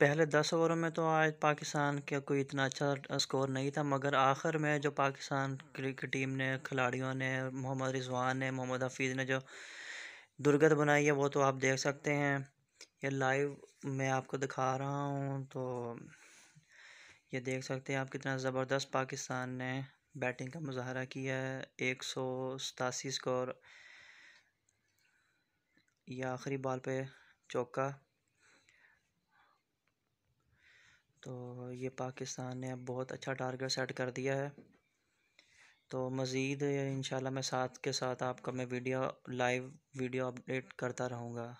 पहले दस ओवरों में तो आज पाकिस्तान का कोई इतना अच्छा स्कोर नहीं था मगर आखिर में जो पाकिस्तान क्रिकेट टीम ने खिलाड़ियों ने मोहम्मद रिजवान ने मोहम्मद हफीज़ ने जो दुर्गत बनाई है वो तो आप देख सकते हैं ये लाइव मैं आपको दिखा रहा हूँ तो ये देख सकते हैं आप कितना ज़बरदस्त पाकिस्तान ने बैटिंग का मुजाहरा किया है एक सौ सतासी स्कोर यह आखिरी बॉल पे चौका तो ये पाकिस्तान ने अब बहुत अच्छा टारगेट सेट कर दिया है तो मज़ीद इन मैं साथ के साथ आपका मैं वीडियो लाइव वीडियो अपडेट करता रहूँगा